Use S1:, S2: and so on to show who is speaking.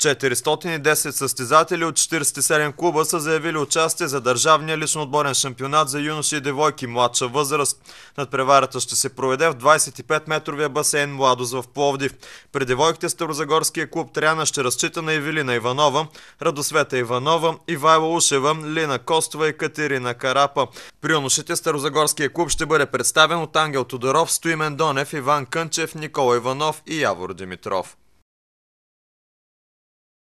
S1: 410 състезатели от 47 клуба са заявили участие за държавния лично отборен шампионат за юноши и девойки младша възраст. Над преварата ще се проведе в 25-метровия басейн Младост в Пловдив. При девойките Старозагорския клуб Тряна ще разчита на Евелина Иванова, Радосвета Иванова, Ивайла Ушева, Лина Костова и Катерина Карапа. При юношите Старозагорския клуб ще бъде представен от Ангел Тодоров, Стоимен Донев, Иван Кънчев, Никола Иванов и Явор Димитров.